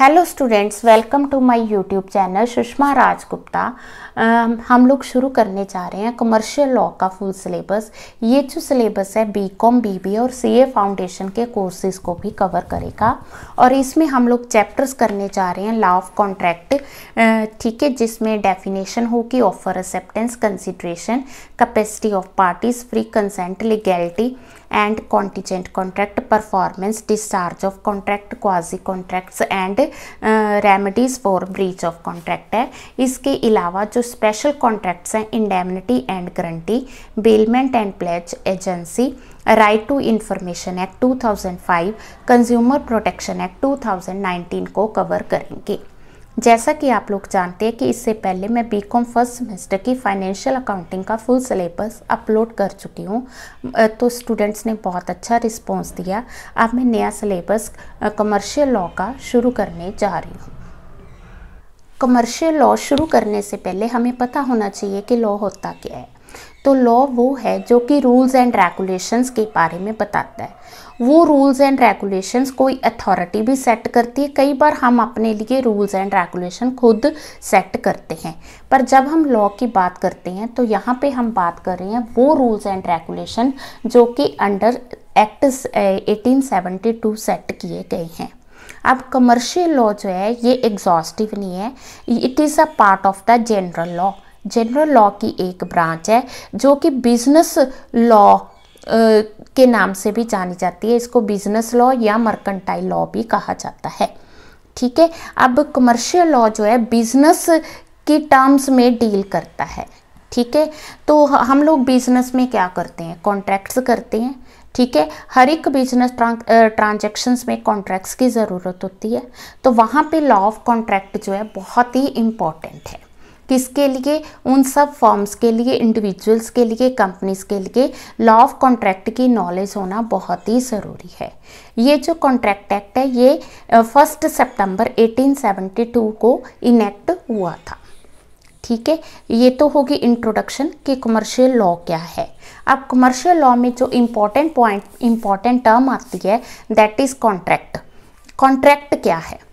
Hello students welcome to my YouTube channel Sushma Rajgupta हम लोग शुरू करने जा रहे हैं कमर्शियल लॉ का फुल सिलेबस ये जो सिलेबस है बी कॉम और सी ए फाउंडेशन के कोर्सेज को भी कवर करेगा और इसमें हम लोग चैप्टर्स करने जा रहे हैं लॉ ऑफ कॉन्ट्रैक्ट ठीक है जिसमें डेफिनेशन होगी offer acceptance consideration capacity of parties free consent legality and contingent contract performance discharge of contract quasi contracts and uh, remedies for breach of contract है इसके अलावा जो स्पेशल कॉन्ट्रैक्ट्स हैं indemnity and guarantee bailment and pledge agency right to information act 2005 consumer protection act 2019 को cover करेंगे जैसा कि आप लोग जानते हैं कि इससे पहले मैं बी कॉम फर्स्ट सेमेस्टर की फाइनेंशियल अकाउंटिंग का फुल सिलेबस अपलोड कर चुकी हूँ तो स्टूडेंट्स ने बहुत अच्छा रिस्पॉन्स दिया अब मैं नया सिलेबस कमर्शियल लॉ का शुरू करने जा रही हूँ कमर्शियल लॉ शुरू करने से पहले हमें पता होना चाहिए कि लॉ होता क्या है तो लॉ वो है जो कि रूल्स एंड रेगुलेशंस के बारे में बताता है वो रूल्स एंड रेगुलेशंस कोई अथॉरिटी भी सेट करती है कई बार हम अपने लिए रूल्स एंड रेगुलेशन खुद सेट करते हैं पर जब हम लॉ की बात करते हैं तो यहाँ पे हम बात कर रहे हैं वो रूल्स एंड रेगुलेशन जो कि अंडर एक्ट 1872 सेट किए गए हैं अब कमर्शियल लॉ जो है ये एग्जॉस्टिव नहीं है it is a part of the general law general law की एक ब्रांच है जो कि बिजनेस लॉ के नाम से भी जानी जाती है इसको बिजनेस लॉ या मर्कंटाइल लॉ भी कहा जाता है ठीक है अब कमर्शियल लॉ जो है बिजनेस की टर्म्स में डील करता है ठीक है तो हम लोग बिजनेस में क्या करते हैं कॉन्ट्रैक्ट्स करते हैं ठीक है हर एक बिजनेस ट्रांजेक्शन्स में कॉन्ट्रैक्ट्स की ज़रूरत होती है तो वहाँ पे लॉ ऑफ कॉन्ट्रैक्ट जो है बहुत ही इम्पॉर्टेंट है किसके लिए उन सब फॉर्म्स के लिए इंडिविजुअल्स के लिए कंपनीज के लिए लॉ ऑफ कॉन्ट्रैक्ट की नॉलेज होना बहुत ही ज़रूरी है ये जो कॉन्ट्रैक्ट एक्ट है ये फर्स्ट सितंबर 1872 को इनेक्ट हुआ था ठीक है ये तो होगी इंट्रोडक्शन कि कमर्शियल लॉ क्या है अब कमर्शियल लॉ में जो इम्पोर्टेंट पॉइंट इम्पॉर्टेंट टर्म आती है दैट इज़ कॉन्ट्रैक्ट कॉन्ट्रैक्ट क्या है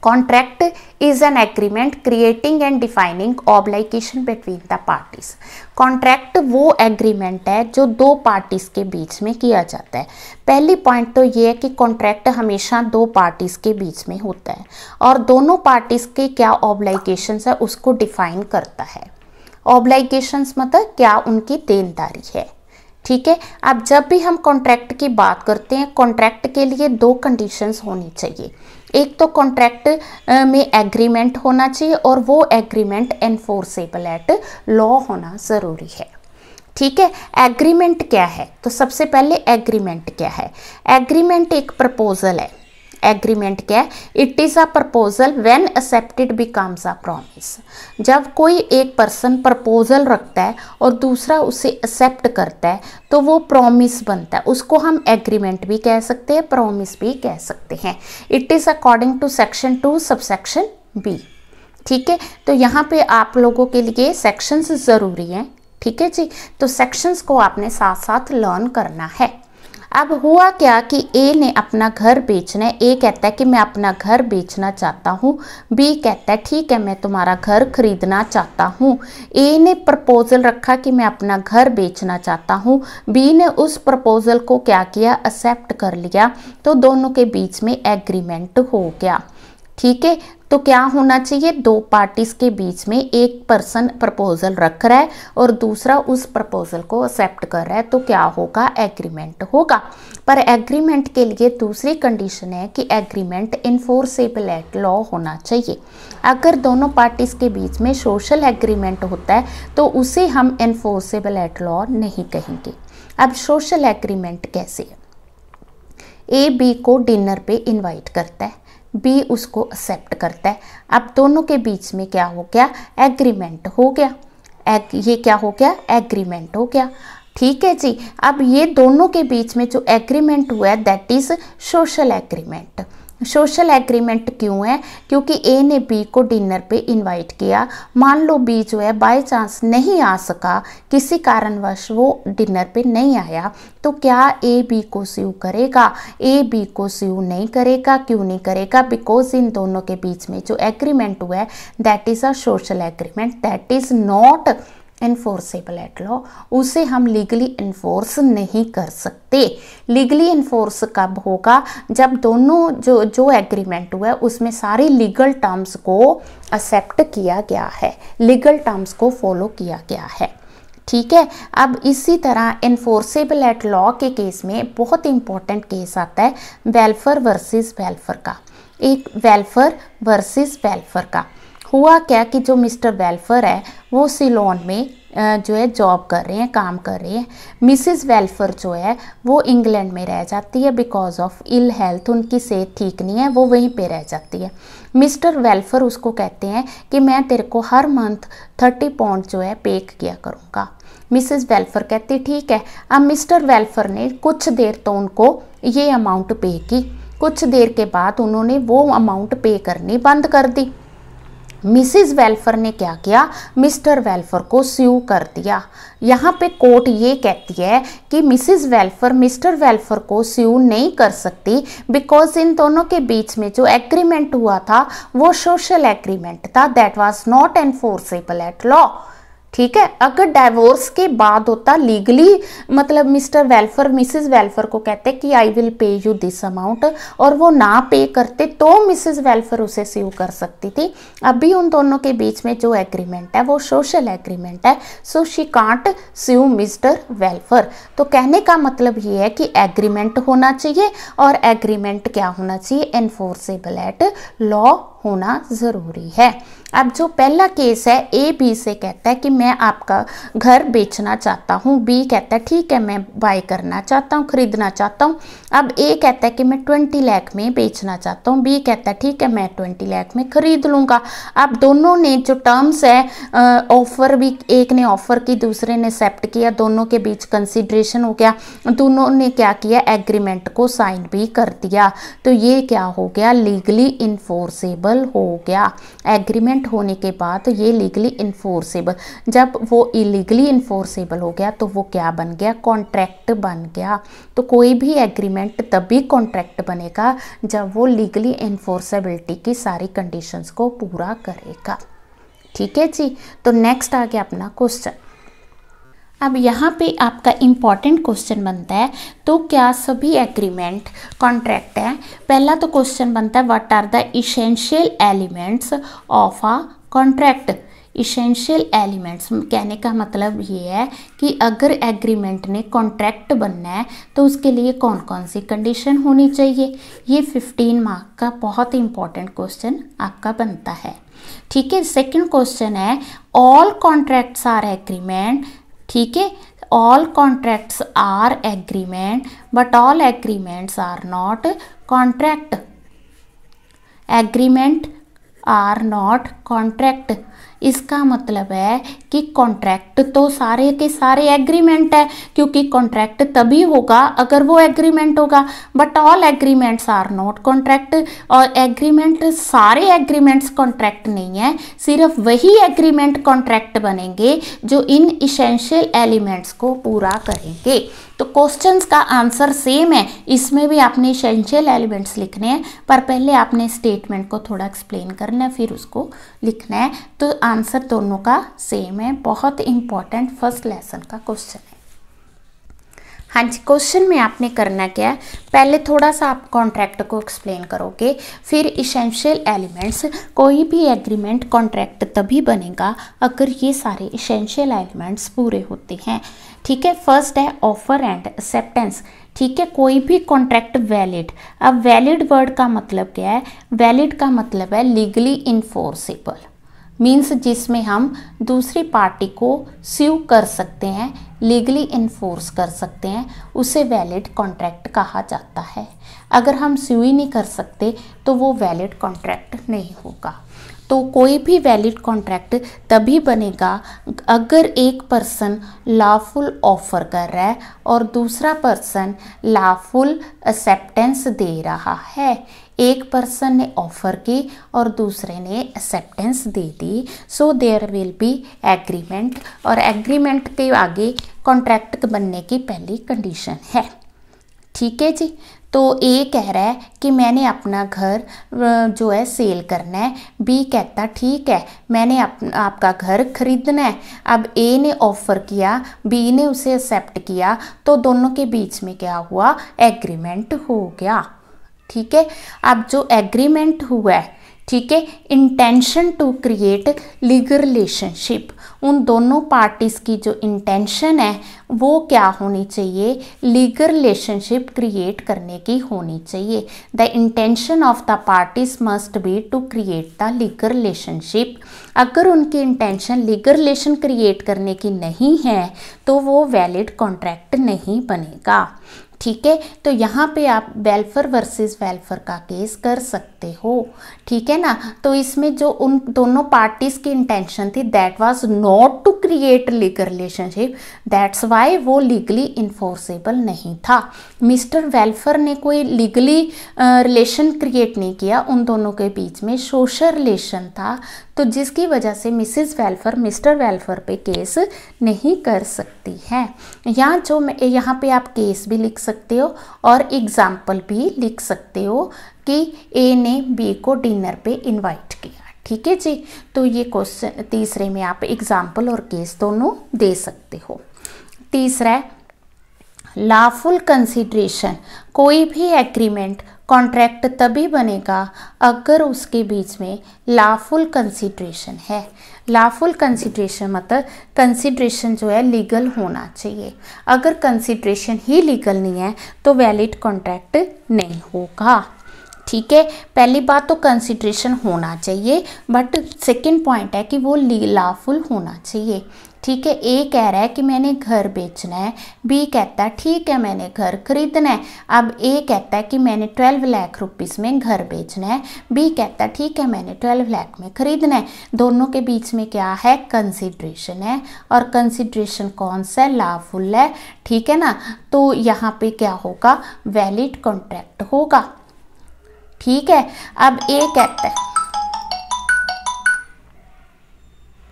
Contract is an agreement creating and defining obligation between the parties. Contract वो agreement है जो दो parties के बीच में किया जाता है पहली पॉइंट तो ये है कि कॉन्ट्रैक्ट हमेशा दो पार्टीज़ के बीच में होता है और दोनों पार्टीज़ के क्या ऑब्लाइगेशंस है उसको डिफाइन करता है ऑब्लाइगेशंस मतलब क्या उनकी देनदारी है ठीक है अब जब भी हम कॉन्ट्रैक्ट की बात करते हैं कॉन्ट्रैक्ट के लिए दो कंडीशंस होनी चाहिए एक तो कॉन्ट्रैक्ट में एग्रीमेंट होना चाहिए और वो एग्रीमेंट एनफोर्सेबल एट लॉ होना ज़रूरी है ठीक है एग्रीमेंट क्या है तो सबसे पहले एग्रीमेंट क्या है एग्रीमेंट एक प्रपोजल है एग्रीमेंट क्या है it is a proposal when accepted becomes a promise जब कोई एक पर्सन प्रपोजल रखता है और दूसरा उसे एक्सेप्ट करता है तो वो प्रॉमिस बनता है उसको हम एग्रीमेंट भी कह सकते हैं प्रॉमिस भी कह सकते हैं it is according to section two subsection B ठीक है तो यहाँ पे आप लोगों के लिए सेक्शंस ज़रूरी हैं ठीक है जी तो सेक्शंस को आपने साथ साथ लर्न करना है अब हुआ क्या कि ए ने अपना घर बेचना है ए कहता है कि मैं अपना घर बेचना चाहता हूँ बी कहता है ठीक है मैं तुम्हारा घर खरीदना चाहता हूँ ए ने प्रपोज़ल रखा कि मैं अपना घर बेचना चाहता हूँ बी ने उस प्रपोज़ल को क्या किया एक्सेप्ट कर लिया तो दोनों के बीच में एग्रीमेंट हो गया ठीक है तो क्या होना चाहिए दो पार्टीज के बीच में एक पर्सन प्रपोजल रख रहा है और दूसरा उस प्रपोजल को एक्सेप्ट कर रहा है तो क्या होगा एग्रीमेंट होगा पर एग्रीमेंट के लिए दूसरी कंडीशन है कि एग्रीमेंट इन्फोर्सेबल एट लॉ होना चाहिए अगर दोनों पार्टीज के बीच में सोशल एग्रीमेंट होता है तो उसे हम इन्फोर्सेबल एट लॉ नहीं कहेंगे अब सोशल एग्रीमेंट कैसे है ए बी को डिनर पे इनवाइट करता है बी उसको एक्सेप्ट करता है अब दोनों के बीच में क्या हो गया एग्रीमेंट हो गया एग ये क्या हो गया एग्रीमेंट हो गया ठीक है जी अब ये दोनों के बीच में जो एग्रीमेंट हुआ है that is social agreement social agreement क्यों है क्योंकि ए ने बी को डिनर पे इनवाइट किया मान लो बी जो है बाय चांस नहीं आ सका किसी कारणवश वो डिनर पे नहीं आया तो क्या ए बी को स्यू करेगा ए बी को स्यू नहीं करेगा क्यों नहीं करेगा बिकॉज इन दोनों के बीच में जो एग्रीमेंट हुआ है that is a social agreement that is not enforceable at law उसे हम लीगली इन्फोर्स नहीं कर सकते लीगली इन्फोर्स कब होगा जब दोनों जो जो एग्रीमेंट हुआ है उसमें सारे लीगल टर्म्स को एक्सेप्ट किया गया है लीगल टर्म्स को फॉलो किया गया है ठीक है अब इसी तरह इन्फोर्सेबल एट लॉ के केस में बहुत इंपॉर्टेंट केस आता है वेलफेयर वर्सेस वेलफेयर का एक वेलफेयर वर्सेस वेलफेयर का हुआ क्या कि जो मिस्टर वेल्फर है वो सिलोन में जो है जॉब कर रहे हैं काम कर रहे हैं मिसिज़ वेल्फर जो है वो इंग्लैंड में रह जाती है बिकॉज ऑफ इल हेल्थ उनकी सेहत ठीक नहीं है वो वहीं पे रह जाती है मिस्टर वेल्फर उसको कहते हैं कि मैं तेरे को हर मंथ थर्टी पाउंड जो है पे किया करूँगा मिसेस वेल्फर कहती ठीक है अब मिस्टर वेल्फर ने कुछ देर तो उनको ये अमाउंट पे की कुछ देर के बाद उन्होंने वो अमाउंट पे करनी बंद कर दी मिसिज वेल्फर ने क्या किया मिस्टर वेल्फर को स्यू कर दिया यहाँ पे कोर्ट ये कहती है कि मिसिज वेल्फर मिस्टर वेल्फर को स्यू नहीं कर सकती बिकॉज इन दोनों के बीच में जो एग्रीमेंट हुआ था वो सोशल एग्रीमेंट था that was not enforceable at law ठीक है अगर डाइवोर्स के बाद होता लीगली मतलब मिस्टर वेलफेयर मिसेस वेलफेयर को कहते कि I will pay you this amount और वो ना पे करते तो मिसेस वेलफेयर उसे सीव कर सकती थी अभी उन दोनों के बीच में जो एग्रीमेंट है वो सोशल एग्रीमेंट है so she can't sue mister welfare तो कहने का मतलब ये है कि एग्रीमेंट होना चाहिए और एग्रीमेंट क्या होना चाहिए एनफोर्सेबल एट लॉ होना ज़रूरी है अब जो पहला केस है ए बी से कहता है कि मैं आपका घर बेचना चाहता हूँ बी कहता है ठीक है मैं बाय करना चाहता हूँ ख़रीदना चाहता हूँ अब ए कहता है कि मैं ट्वेंटी लाख में बेचना चाहता हूँ बी कहता है ठीक है मैं ट्वेंटी लाख में ख़रीद लूँगा अब दोनों ने जो टर्म्स है ऑफ़र भी एक ने ऑफ़र की दूसरे ने एक्सेप्ट किया दोनों के बीच कंसिड्रेशन हो गया दोनों ने क्या किया एग्रीमेंट को साइन भी कर दिया तो ये क्या हो गया लीगली इन्फोर्सेबल इनफोर्सेबल हो गया एग्रीमेंट होने के बाद ये लीगली इन्फोर्सेबल जब वो इलीगली इन्फोर्सेबल हो गया तो वो क्या बन गया कॉन्ट्रैक्ट बन गया तो कोई भी एग्रीमेंट तभी कॉन्ट्रैक्ट बनेगा जब वो लीगली इन्फोर्सेबिलिटी की सारी कंडीशंस को पूरा करेगा ठीक है जी तो नेक्स्ट आ गया अपना क्वेश्चन अब यहाँ पे आपका इम्पॉर्टेंट क्वेश्चन बनता है तो क्या सभी एग्रीमेंट कॉन्ट्रैक्ट हैं पहला तो क्वेश्चन बनता है what are the essential elements of a contract essential elements कहने का मतलब ये है कि अगर एग्रीमेंट ने कॉन्ट्रैक्ट बनना है तो उसके लिए कौन कौन सी कंडीशन होनी चाहिए ये 15 मार्क का बहुत इंपॉर्टेंट क्वेश्चन आपका बनता है ठीक है सेकेंड क्वेश्चन है ऑल कॉन्ट्रैक्ट्स आर एग्रीमेंट ठीक है all contracts are agreement but all agreements are not contract agreement are not contract इसका मतलब है कि कॉन्ट्रैक्ट तो सारे के सारे एग्रीमेंट है क्योंकि कॉन्ट्रैक्ट तभी होगा अगर वो एग्रीमेंट होगा but all agreements are not contract और एग्रीमेंट सारे एग्रीमेंट्स कॉन्ट्रैक्ट नहीं है सिर्फ वही एग्रीमेंट कॉन्ट्रैक्ट बनेंगे जो इन इसेंशियल एलिमेंट्स को पूरा करेंगे तो क्वेश्चंस का आंसर सेम है इसमें भी आपने इसेंशियल एलिमेंट्स लिखने हैं पर पहले आपने स्टेटमेंट को थोड़ा एक्सप्लेन करना है फिर उसको लिखना है तो आंसर दोनों का सेम है बहुत इंपॉर्टेंट फर्स्ट लेसन का क्वेश्चन है हाँ जी क्वेश्चन में आपने करना क्या है पहले थोड़ा सा आप कॉन्ट्रैक्ट को एक्सप्लेन करोगे फिर इसेंशियल एलिमेंट्स कोई भी एग्रीमेंट कॉन्ट्रैक्ट तभी बनेगा अगर ये सारे इसेंशियल एलिमेंट्स पूरे होते हैं ठीक है फर्स्ट है ऑफर एंड एक्सेप्टेंस ठीक है कोई भी कॉन्ट्रैक्ट वैलिड अब वैलिड वर्ड का मतलब क्या है वैलिड का मतलब है लीगली इन्फोर्सेबल मीन्स जिसमें हम दूसरी पार्टी को स्यू कर सकते हैं लीगली इन्फोर्स कर सकते हैं उसे वैलिड कॉन्ट्रैक्ट कहा जाता है अगर हम स्यू ही नहीं कर सकते तो वो वैलिड कॉन्ट्रैक्ट नहीं होगा तो कोई भी वैलिड कॉन्ट्रैक्ट तभी बनेगा अगर एक पर्सन लाफुल ऑफर कर रहा है और दूसरा पर्सन लाफुल एक्सेप्टेंस दे रहा है एक पर्सन ने ऑफर की और दूसरे ने एक्सेप्टेंस दे दी so there will be agreement और एग्रीमेंट के आगे कॉन्ट्रैक्ट बनने की पहली कंडीशन है ठीक है जी तो ए कह रहा है कि मैंने अपना घर जो है सेल करना है बी कहता ठीक है मैंने अप, आपका घर खरीदना है अब ए ने ऑफ़र किया बी ने उसे एक्सेप्ट किया तो दोनों के बीच में क्या हुआ एग्रीमेंट हो गया ठीक है अब जो एग्रीमेंट हुआ है ठीक है intention to create legal relationship उन दोनों पार्टीज़ की जो इंटेंशन है वो क्या होनी चाहिए लीगल रिलेशनशिप क्रिएट करने की होनी चाहिए the intention of the parties must be to create the legal relationship अगर उनकी इंटेंशन लीगल रिलेशन क्रिएट करने की नहीं है तो वो वैलिड कॉन्ट्रैक्ट नहीं बनेगा ठीक है तो यहाँ पे आप वेलफेयर वर्सेस वेलफेयर का केस कर सकते हो ठीक है ना तो इसमें जो उन दोनों पार्टीज की इंटेंशन थी that was not to create legal relationship that's why वो लीगली इन्फोर्सेबल नहीं था मिस्टर वेलफर ने कोई लीगली रिलेशन क्रिएट नहीं किया उन दोनों के बीच में सोशल रिलेशन था तो जिसकी वजह से मिसिज वेलफर मिस्टर वेलफर पे केस नहीं कर सकती है या जो यहाँ पे आप केस भी लिख सकते हो और एग्जाम्पल भी लिख सकते हो कि ए ने बी को डिनर पे इनवाइट किया ठीक है जी तो ये क्वेश्चन तीसरे में आप एग्जाम्पल और केस दोनों दे सकते हो तीसरा लाफुल कंसिड्रेशन कोई भी एग्रीमेंट कॉन्ट्रैक्ट तभी बनेगा अगर उसके बीच में लाफुल कंसिड्रेशन है लाफुल कंसिड्रेशन मतलब कंसिड्रेशन जो है लीगल होना चाहिए अगर कंसिड्रेशन ही लीगल नहीं है तो वैलिड कॉन्ट्रैक्ट नहीं होगा ठीक है पहली बात तो कंसिड्रेशन होना चाहिए बट सेकेंड पॉइंट है कि वो लाफुल होना चाहिए ठीक है ए कह रहा है कि मैंने घर बेचना है बी कहता है ठीक है मैंने घर खरीदना है अब ए कहता है कि मैंने ट्वेल्व लाख रुपीस में घर बेचना है बी कहता है ठीक है मैंने ट्वेल्व लाख में खरीदना है दोनों के बीच में क्या है कंसिड्रेशन है और कंसिड्रेशन कौन सा है लाफुल है ठीक है ना तो यहाँ पे क्या होगा वैलिड कॉन्ट्रैक्ट होगा ठीक है अब ए कहता है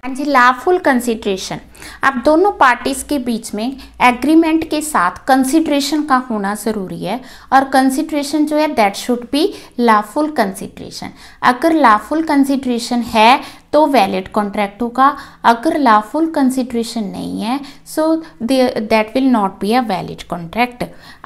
एंड लाफुल कंसिड्रेशन अब दोनों पार्टीज के बीच में एग्रीमेंट के साथ कंसिड्रेशन का होना ज़रूरी है और कंसिड्रेशन जो है that should be lawful consideration अगर लाफुल कंसिड्रेशन है तो वैलिड कॉन्ट्रैक्ट होगा अगर लाफुल कंसिड्रेशन नहीं है so that will not be a valid contract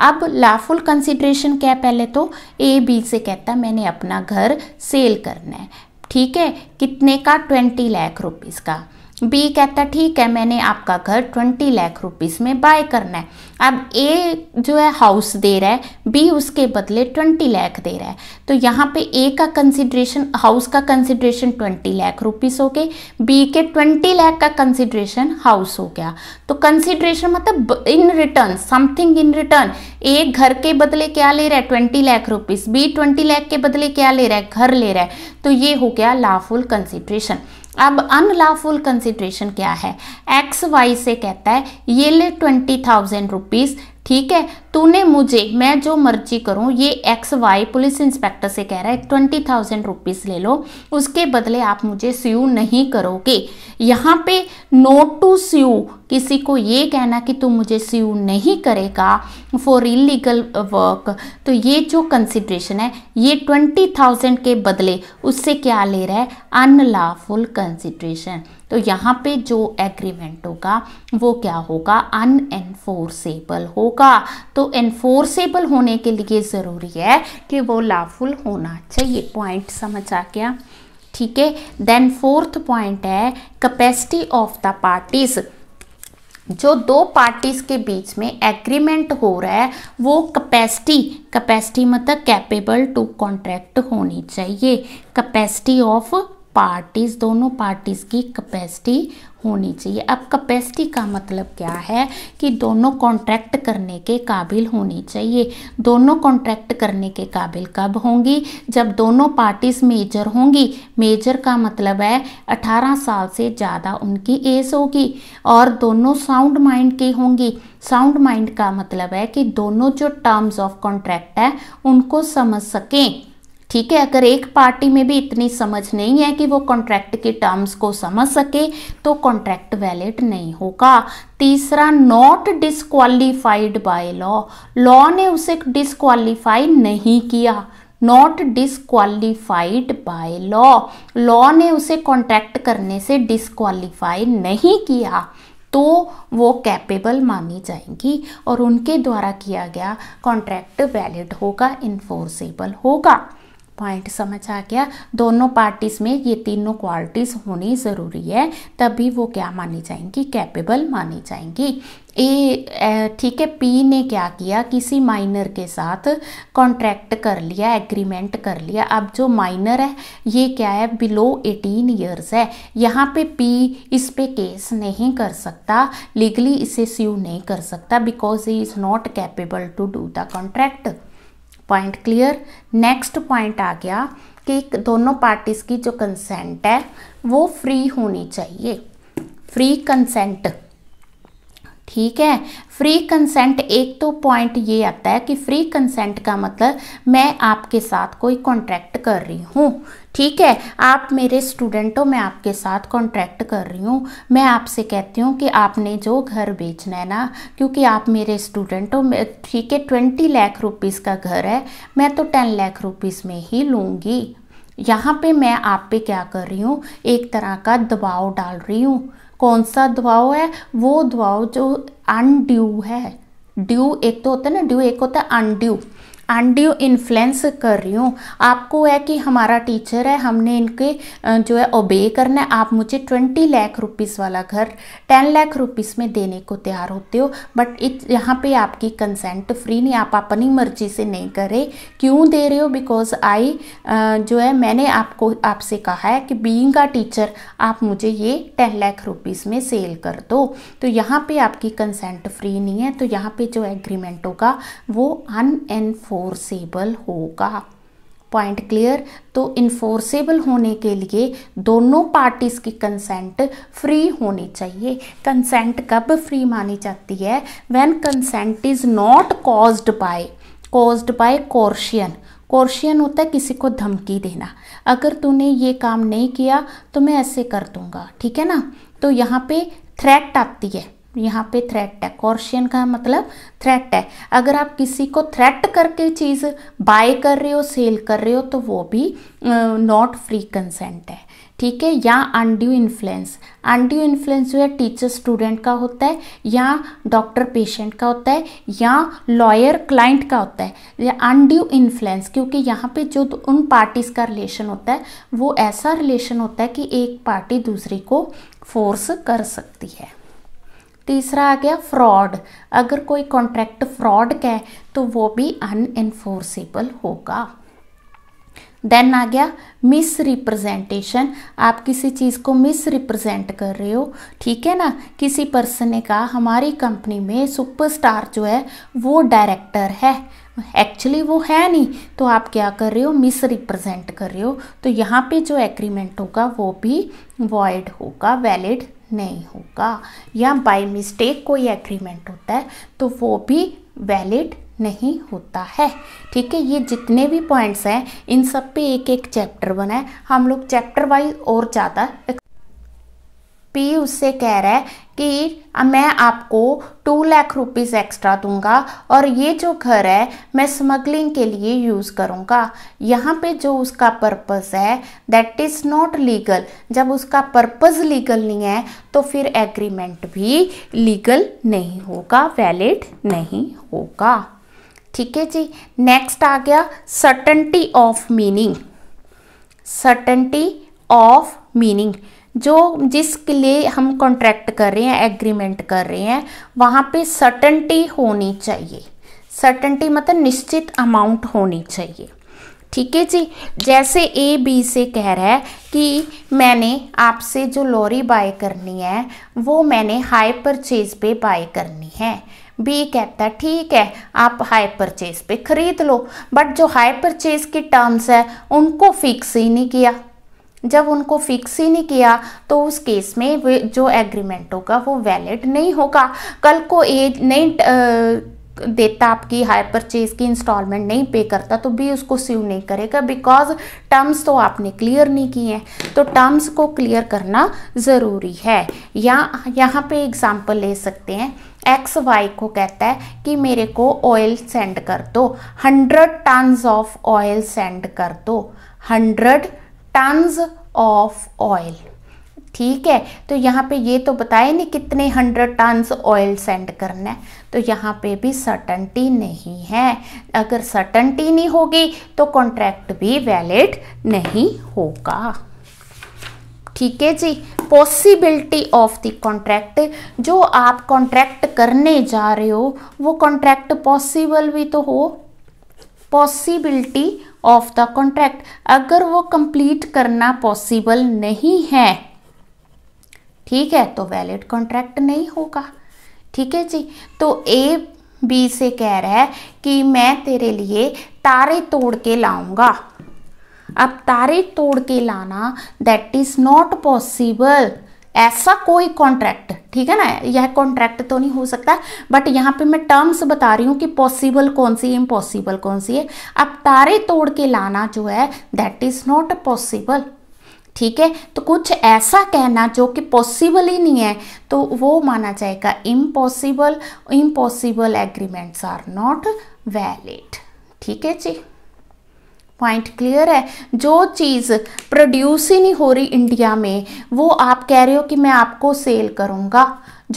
अब लाफुल कंसिड्रेशन क्या है पहले तो ए बी से कहता मैंने अपना घर सेल करना है ठीक है कितने का ट्वेंटी लाख रुपीज़ का बी कहता ठीक है मैंने आपका घर ट्वेंटी लाख रुपीस में बाय करना है अब ए जो है हाउस दे रहा है बी उसके बदले ट्वेंटी लाख दे रहा है तो यहाँ पे ए का कंसिड्रेशन हाउस का कंसिड्रेशन ट्वेंटी लाख रुपीस हो गए बी के ट्वेंटी लाख का कंसिड्रेशन हाउस हो गया तो कंसिड्रेशन मतलब in return something in return A घर के बदले क्या ले रहा है twenty lakh rupees B twenty lakh के बदले क्या ले रहा है घर ले रहा है तो ये हो गया लाफुल कंसिड्रेशन अब अनलाफुल कंसिड्रेशन क्या है एक्स वाई से कहता है ये ले ट्वेंटी थाउजेंड रुपीज़ ठीक है तूने मुझे मैं जो मर्जी करूं ये एक्स वाई पुलिस इंस्पेक्टर से कह रहा है ट्वेंटी थाउजेंड रुपीज़ ले लो उसके बदले आप मुझे स्यू नहीं करोगे यहाँ पे नोट टू स्यू किसी को ये कहना कि तू मुझे स्यू नहीं करेगा फॉर इलीगल वर्क तो ये जो कंसिड्रेशन है ये ट्वेंटी थाउजेंड के बदले उससे क्या ले रहा है अनलाफुल कंसिड्रेशन तो यहाँ पे जो एग्रीमेंट होगा वो क्या होगा अनएनफोर्सेबल होगा तो एनफोर्सेबल होने के लिए ज़रूरी है कि वो लाफुल होना चाहिए पॉइंट समझ आ गया ठीक है देन फोर्थ पॉइंट है कैपेसिटी ऑफ द पार्टीज़ जो दो पार्टीज़ के बीच में एग्रीमेंट हो रहा है वो कैपेसिटी कैपेसिटी मतलब कैपेबल टू कॉन्ट्रैक्ट होनी चाहिए कैपेसिटी ऑफ पार्टीज दोनों पार्टीज़ की कैपेसिटी होनी चाहिए अब कैपेसिटी का मतलब क्या है कि दोनों कॉन्ट्रैक्ट करने के काबिल होनी चाहिए दोनों कॉन्ट्रैक्ट करने के काबिल कब होंगी जब दोनों पार्टीज़ मेजर होंगी मेजर का मतलब है 18 साल से ज़्यादा उनकी एज होगी और दोनों साउंड माइंड की होंगी साउंड माइंड का मतलब है कि दोनों जो टर्म्स ऑफ कॉन्ट्रैक्ट है उनको समझ सकें ठीक है अगर एक पार्टी में भी इतनी समझ नहीं है कि वो कॉन्ट्रैक्ट के टर्म्स को समझ सके तो कॉन्ट्रैक्ट वैलिड नहीं होगा तीसरा not disqualified by law law ने उसे डिसक्वालीफाई नहीं किया not disqualified by law law ने उसे कॉन्ट्रैक्ट करने से डिसक्वालीफाई नहीं किया तो वो कैपेबल मानी जाएंगी और उनके द्वारा किया गया कॉन्ट्रैक्ट वैलिड होगा इन्फोर्सेबल होगा पॉइंट समझ आ गया दोनों पार्टीज में ये तीनों क्वालिटीज़ होनी ज़रूरी है तभी वो क्या मानी जाएंगी कैपेबल मानी जाएंगी ए ठीक है पी ने क्या किया किसी माइनर के साथ कॉन्ट्रैक्ट कर लिया एग्रीमेंट कर लिया अब जो माइनर है ये क्या है बिलो 18 इयर्स है यहाँ पे पी इस पे केस नहीं कर सकता लीगली इसे स्यू नहीं कर सकता because he is not capable to do the contract point clear next point आ गया कि दोनों पार्टीज़ की जो कंसेंट है वो फ्री होनी चाहिए फ्री कंसेंट ठीक है फ्री कंसेंट एक तो पॉइंट ये आता है कि फ्री कंसेंट का मतलब मैं आपके साथ कोई कॉन्ट्रैक्ट कर रही हूँ ठीक है आप मेरे स्टूडेंट हो मैं आपके साथ कॉन्ट्रैक्ट कर रही हूँ मैं आपसे कहती हूँ कि आपने जो घर बेचना है ना क्योंकि आप मेरे स्टूडेंट हो ठीक है ट्वेंटी लाख रुपीज़ का घर है मैं तो टेन लाख रुपीज़ में ही लूँगी यहाँ पे मैं आप पे क्या कर रही हूँ एक तरह का दबाव डाल रही हूँ कौन सा दबाव है वो दबाव जो अनड्यू है ड्यू एक तो होता है ना ड्यू एक होता है अनड्यू अनड्यू इन्फ्लुएंस कर रही हूँ आपको है कि हमारा टीचर है हमने इनके जो है ओबे करना है आप मुझे ट्वेंटी लाख रुपीस वाला घर टेन लाख रुपीस में देने को तैयार होते हो बट इत यहाँ पर आपकी कंसेंट फ्री नहीं आप अपनी मर्जी से नहीं करे क्यों दे रहे हो बिकॉज आई जो है मैंने आपको आपसे कहा है कि बीइंग का टीचर आप मुझे ये टेन लाख रुपीस में सेल कर दो तो यहाँ पे आपकी कंसेंट फ्री नहीं है तो यहाँ पे जो एग्रीमेंट होगा वो अनएनफोर्स इन्फोर्सेबल होगा पॉइंट क्लियर तो इन्फोर्सेबल होने के लिए दोनों पार्टीज़ की कंसेंट फ्री होनी चाहिए कंसेंट कब फ्री मानी जाती है when consent is not caused by caused by coercion coercion होता है किसी को धमकी देना अगर तूने ये काम नहीं किया तो मैं ऐसे कर दूंगा ठीक है ना तो यहाँ पे थ्रेट आती है यहाँ पे थ्रेट है कॉर्शियन का मतलब थ्रेट है अगर आप किसी को थ्रेट करके चीज़ बाय कर रहे हो सेल कर रहे हो तो वो भी नॉट फ्री कंसेंट है ठीक है या अनड्यू इन्फ्लुएंस अनड्यू इन्फ्लुएंस जो है टीचर स्टूडेंट का होता है या डॉक्टर पेशेंट का होता है या लॉयर क्लाइंट का होता है या अनड्यू इन्फ्लुएंस क्योंकि यहाँ पे जो उन पार्टीज़ का रिलेशन होता है वो ऐसा रिलेशन होता है कि एक पार्टी दूसरी को फोर्स कर सकती है तीसरा आ गया फ्रॉड अगर कोई कॉन्ट्रैक्ट फ्रॉड का है तो वो भी अनएनफोर्सेबल होगा देन आ गया मिस रिप्रेजेंटेशन आप किसी चीज़ को मिस रिप्रेजेंट कर रहे हो ठीक है ना किसी पर्सन ने कहा हमारी कंपनी में सुपरस्टार जो है वो डायरेक्टर है एक्चुअली वो है नहीं तो आप क्या कर रहे हो मिस रिप्रेजेंट कर रहे हो तो यहाँ पे जो एग्रीमेंट होगा वो भी वॉइड होगा वैलिड नहीं होगा या बाय मिस्टेक कोई एग्रीमेंट होता है तो वो भी वैलिड नहीं होता है ठीक है ये जितने भी पॉइंट्स हैं इन सब पे एक एक चैप्टर बना है हम लोग चैप्टर वाइज और ज़्यादा पी उससे कह रहा है कि मैं आपको टू लाख रुपीज़ एक्स्ट्रा दूंगा और ये जो घर है मैं स्मगलिंग के लिए यूज़ करूँगा यहाँ पे जो उसका पर्पस है दैट इज़ नॉट लीगल जब उसका पर्पस लीगल नहीं है तो फिर एग्रीमेंट भी लीगल नहीं होगा वैलिड नहीं होगा ठीक है जी नेक्स्ट आ गया certainty of meaning certainty of meaning जो जिसके लिए हम कॉन्ट्रैक्ट कर रहे हैं एग्रीमेंट कर रहे हैं वहाँ पे सर्टेंटी होनी चाहिए सर्टेंटी मतलब निश्चित अमाउंट होनी चाहिए ठीक है जी जैसे ए बी से कह रहा है कि मैंने आपसे जो लॉरी बाय करनी है वो मैंने हाई परचेज पे बाय करनी है बी कहता है ठीक है आप हाई परचेज पे खरीद लो बट जो हाई परचेज की टर्म्स है उनको फिक्स ही नहीं किया जब उनको फिक्स ही नहीं किया तो उस केस में जो एग्रीमेंट होगा वो वैलिड नहीं होगा कल को ए नहीं देता आपकी हायर परचेज की इंस्टॉलमेंट नहीं पे करता तो भी उसको सीव नहीं करेगा बिकॉज टर्म्स तो आपने क्लियर नहीं किए हैं तो टर्म्स को क्लियर करना ज़रूरी है या यहाँ पे एग्जांपल ले सकते हैं एक्स वाई को कहता है कि मेरे को ऑयल सेंड कर दो hundred tons of oil send कर दो हंड्रेड टन्स ऑफ ऑयल ठीक है तो यहाँ पे ये तो बताया नहीं कितने हंड्रेड टन्स ऑयल सेंड करना है तो यहाँ पे भी सर्टनटी नहीं है अगर सर्टनटी नहीं होगी तो कॉन्ट्रैक्ट भी वैलिड नहीं होगा ठीक है जी पॉसिबिलिटी ऑफ द कॉन्ट्रैक्ट जो आप कॉन्ट्रैक्ट करने जा रहे हो वो कॉन्ट्रैक्ट पॉसिबल भी तो हो पॉसिबिलिटी ऑफ द कॉन्ट्रैक्ट अगर वो कंप्लीट करना पॉसिबल नहीं है ठीक है तो वैलिड कॉन्ट्रैक्ट नहीं होगा ठीक है जी तो ए बी से कह रहा है कि मैं तेरे लिए तारे तोड़ के लाऊंगा अब तारे तोड़ के लाना दैट इज़ नॉट पॉसिबल ऐसा कोई कॉन्ट्रैक्ट ठीक है ना यह कॉन्ट्रैक्ट तो नहीं हो सकता बट यहाँ पे मैं टर्म्स बता रही हूँ कि पॉसिबल कौन सी इम्पॉसिबल कौन सी है अब तारे तोड़ के लाना जो है दैट इज़ नॉट पॉसिबल ठीक है तो कुछ ऐसा कहना जो कि पॉसिबल ही नहीं है तो वो माना जाएगा impossible impossible agreements are not valid ठीक है जी पॉइंट क्लियर है जो चीज़ प्रोड्यूस ही नहीं हो रही इंडिया में वो आप कह रहे हो कि मैं आपको सेल करूँगा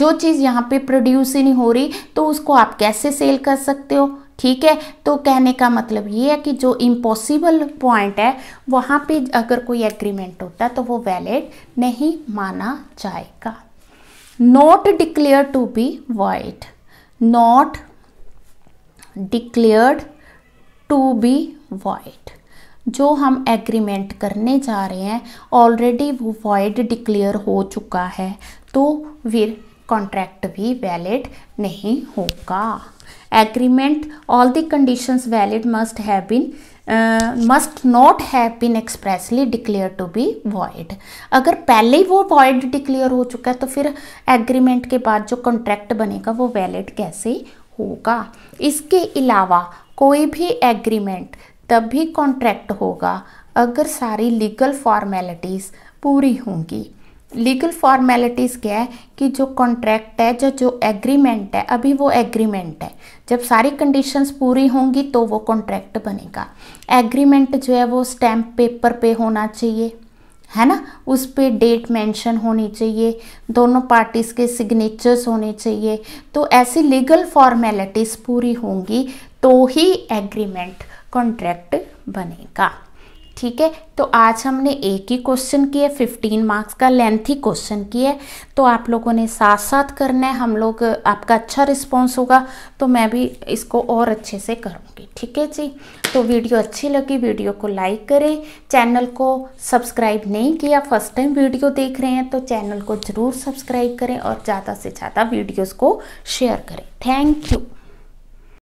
जो चीज़ यहाँ पे प्रोड्यूस ही नहीं हो रही तो उसको आप कैसे सेल कर सकते हो ठीक है तो कहने का मतलब ये है कि जो इम्पॉसिबल पॉइंट है वहाँ पे अगर कोई एग्रीमेंट होता है तो वो वैलिड नहीं माना जाएगा not declare to be void not declared to be void जो हम एग्रीमेंट करने जा रहे हैं ऑलरेडी वो वॉइड डिक्लेयर हो चुका है तो फिर कॉन्ट्रैक्ट भी वैलिड नहीं होगा agreement all the conditions valid must have been must not have been expressly declare to be void अगर पहले ही वो वॉइड डिक्लेयर हो चुका है तो फिर एग्रीमेंट के बाद जो कॉन्ट्रैक्ट बनेगा वो वैलिड कैसे होगा इसके अलावा कोई भी एग्रीमेंट तब भी कॉन्ट्रैक्ट होगा अगर सारी लीगल फॉर्मेलिटीज़ पूरी होंगी लीगल फॉर्मेलिटीज़ क्या है कि जो कॉन्ट्रैक्ट है जो जो एग्रीमेंट है अभी वो एग्रीमेंट है जब सारी कंडीशंस पूरी होंगी तो वो कॉन्ट्रैक्ट बनेगा एग्रीमेंट जो है वो स्टैम्प पेपर पे होना चाहिए है ना उस पर डेट मेंशन होनी चाहिए दोनों पार्टीज़ के सिग्नेचर्स होने चाहिए तो ऐसी लीगल फॉर्मेलिटीज़ पूरी होंगी तो ही एग्रीमेंट कॉन्ट्रैक्ट बनेगा ठीक है तो आज हमने एक ही क्वेश्चन किया 15 मार्क्स का लेंथी क्वेश्चन किया है तो आप लोगों ने साथ साथ करना है हम लोग आपका अच्छा रिस्पॉन्स होगा तो मैं भी इसको और अच्छे से करूँगी ठीक है जी तो वीडियो अच्छी लगी वीडियो को लाइक करें चैनल को सब्सक्राइब नहीं किया फर्स्ट टाइम वीडियो देख रहे हैं तो चैनल को ज़रूर सब्सक्राइब करें और ज़्यादा से ज़्यादा वीडियोज़ को शेयर करें थैंक यू